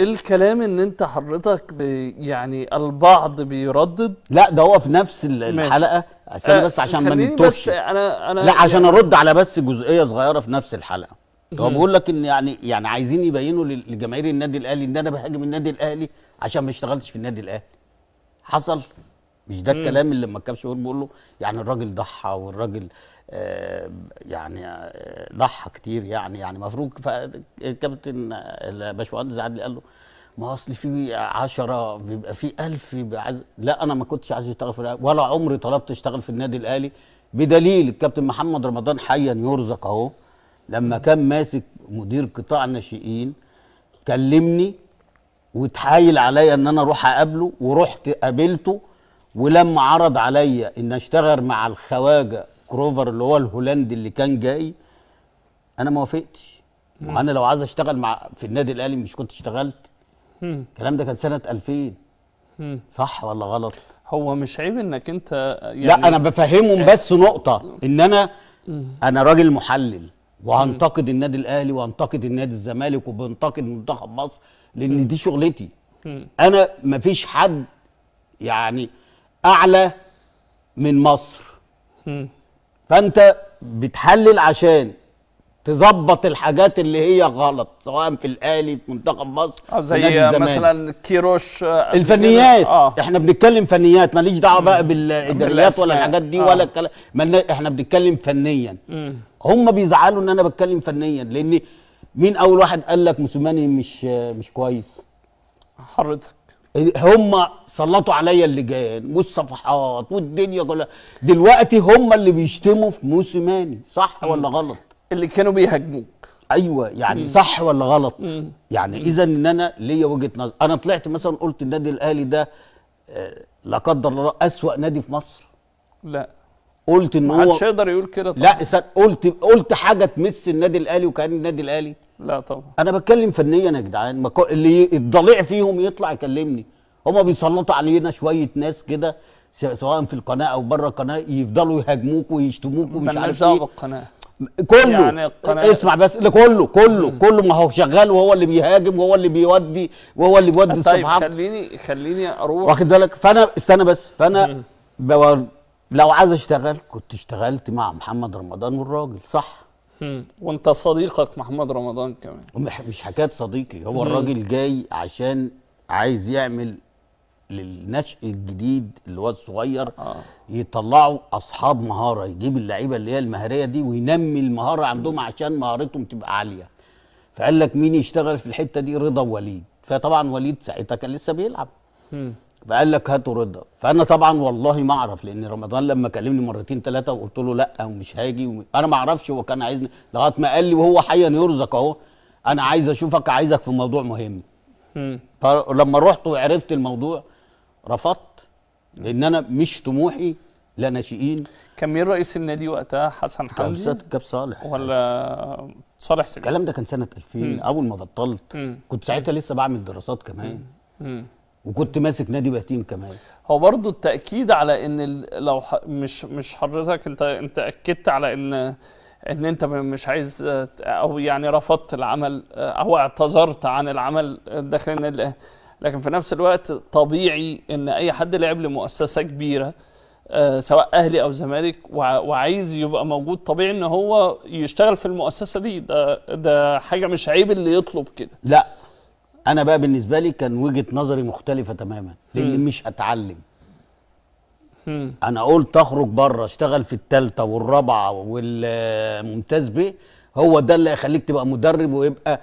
الكلام ان انت حضرتك يعني البعض بيردد لا ده هو في نفس الحلقه استنى آه بس عشان ما نتوش انا انا لا عشان يعني ارد على بس جزئيه صغيره في نفس الحلقه هو بيقول لك ان يعني يعني عايزين يبينوا لجماهير النادي الاهلي ان انا بهاجم النادي الاهلي عشان ما اشتغلتش في النادي الاهلي حصل مش ده الكلام اللي لما يقول بيقول له يعني الراجل ضحى والراجل آه، يعني آه، ضحى كتير يعني يعني مفروض فالكابتن الباشمهندس عادل قال له ما اصل في 10 بيبقى في 1000 عايز لا انا ما كنتش عايز اشتغل في الأهلي ولا عمري طلبت اشتغل في النادي الاهلي بدليل الكابتن محمد رمضان حيا يرزق اهو لما كان ماسك مدير قطاع الناشئين كلمني واتحايل عليا ان انا اروح اقابله ورحت قابلته ولما عرض عليا ان اشتغل مع الخواجه كروفر اللي هو الهولندي اللي كان جاي انا ما وافقتش انا لو عايز اشتغل مع في النادي الاهلي مش كنت اشتغلت الكلام ده كان سنه 2000 صح ولا غلط هو مش عيب انك انت يعني لا انا بفهمهم آه. بس نقطه ان انا انا راجل محلل وهنتقد النادي الاهلي وهنتقد النادي الزمالك وبنتقد منتخب مصر لان دي شغلتي انا مفيش حد يعني اعلى من مصر فانت بتحلل عشان تظبط الحاجات اللي هي غلط سواء في الاهلي في منتخب مصر آه، زي مثلا كيروش آه، الفنيات آه. احنا بنتكلم فنيات ماليش دعوه بقى بالاداريات ولا الحاجات دي آه. ولا الكلام احنا بنتكلم فنيا هم بيزعلوا ان انا بتكلم فنيا لان مين اول واحد قال لك موسيماني مش آه، مش كويس حضرتك هم سلطوا عليا اللجان والصفحات والدنيا كلها دلوقتي هم اللي بيشتموا في موسيماني صح مم. ولا غلط اللي كانوا بيهاجموك ايوه يعني مم. صح ولا غلط مم. يعني اذا ان انا ليا وجهه نظر انا طلعت مثلا قلت النادي الاهلي ده آه، لا قدر الله اسوا نادي في مصر لا قلت ان هو محدش يقدر يقول كده طبعا لا قلت قلت حاجه تمس النادي الاهلي وكان النادي الاهلي لا طبعا انا بتكلم فنيا يا جدعان اللي الضليع فيهم يطلع يكلمني هما بيسلطوا علينا شويه ناس كده سواء في القناه او بره القناه يفضلوا يهاجموك ويشتموك ومش عارف ايه بالقناه كله يعني القناة اسمع بس كله كله مم. كله ما هو شغال وهو اللي بيهاجم وهو اللي بيودي وهو اللي بيودي طيب الصفحات طيب خليني خليني اروح واخد بالك فانا استنى بس فانا لو عايز اشتغل كنت اشتغلت مع محمد رمضان والراجل صح مم. وانت صديقك محمد رمضان كمان مش حكايه صديقي هو مم. الراجل جاي عشان عايز يعمل للنشء الجديد اللي هو الصغير آه. يطلعوا اصحاب مهاره يجيب اللعيبه اللي هي المهاريه دي وينمي المهاره عندهم عشان مهارتهم تبقى عاليه فقال لك مين يشتغل في الحته دي رضا وليد فطبعا وليد ساعتها كان لسه بيلعب مم. فقال لك هاتوا رضا فانا طبعا والله ما اعرف لان رمضان لما كلمني مرتين ثلاثه وقلت له لا ومش هاجي وم... انا ما اعرفش هو كان عايزني لغايه ما قال لي وهو حيا يرزق اهو انا عايز اشوفك عايزك في موضوع مهم فلما رحت وعرفت الموضوع رفضت لان انا مش طموحي لا ناشئين كان مين رئيس النادي وقتها حسن حمدي كاب صالح ولا صالح سجاد الكلام ده كان سنه 2000 اول ما بطلت كنت ساعتها لسه بعمل دراسات كمان وكنت ماسك نادي بهتيم كمان هو برضه التاكيد على ان لو ح... مش مش حضرتك انت انت اكدت على ان ان انت مش عايز آه، او يعني رفضت العمل آه، او اعتذرت عن العمل داخل النادي لكن في نفس الوقت طبيعي ان اي حد لعب لمؤسسه كبيره آه، سواء اهلي او زمالك وعايز يبقى موجود طبيعي ان هو يشتغل في المؤسسه دي ده ده حاجه مش عيب اللي يطلب كده لا انا بقى بالنسبه لي كان وجهه نظري مختلفه تماما لان مش هتعلم انا قلت اخرج بره اشتغل في الثالثه والرابعه والممتاز به هو ده اللي هيخليك تبقى مدرب ويبقى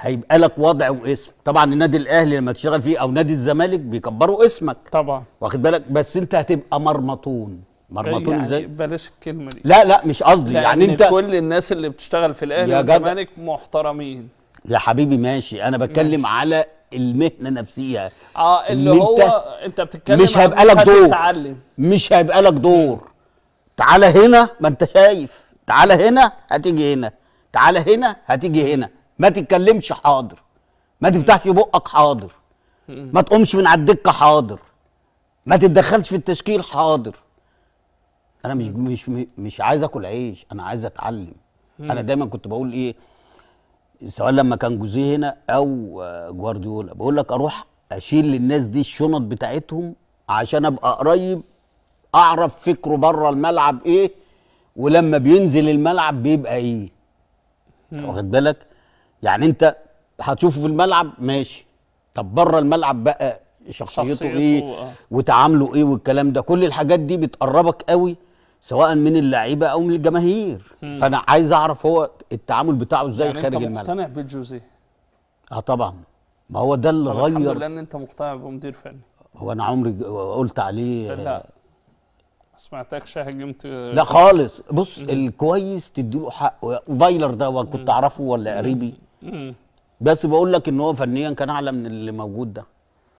هيبقى لك وضع واسم طبعا النادي الاهلي لما تشتغل فيه او نادي الزمالك بيكبروا اسمك طبعا واخد بالك بس انت هتبقى مرمطون مرمطون يعني ازاي بلاش الكلمه دي لا لا مش قصدي يعني انت كل الناس اللي بتشتغل في الاهلي والزمالك محترمين يا حبيبي ماشي انا بتكلم ماشي. على المهنه نفسيها اه اللي إن هو انت, انت بتتكلم مش هيبقى لك دور تتعلم. مش هيبقى لك دور تعالى هنا ما انت شايف تعالى هنا هتيجي هنا تعالى هنا هتيجي هنا ما تتكلمش حاضر ما تفتحش بقك حاضر ما تقومش من على الدكه حاضر ما تتدخلش في التشكيل حاضر انا مش مش مش عايز اكل عيش انا عايز اتعلم انا دايما كنت بقول ايه سواء لما كان جوزيه هنا او آه، جوارديولا بقول لك اروح اشيل للناس دي الشنط بتاعتهم عشان ابقى قريب اعرف فكره بره الملعب ايه ولما بينزل الملعب بيبقى ايه واخد بالك يعني انت هتشوفه في الملعب ماشي طب بره الملعب بقى شخصيته, شخصيته ايه آه. وتعامله ايه والكلام ده كل الحاجات دي بتقربك قوي سواء من اللعيبه او من الجماهير مم. فانا عايز اعرف هو التعامل بتاعه ازاي يعني خارج الملعب انت مقتنع بجوزيه اه طبعا ما هو ده اللي غير الحمد لله ان انت مقتنع بمدير فني هو انا عمري قلت عليه لا ما سمعتكش هجمت لا خالص بص مم. الكويس تديله حقه فايلر ده كنت اعرفه ولا قريبي بس بقول لك ان هو فنيا كان اعلى من اللي موجود ده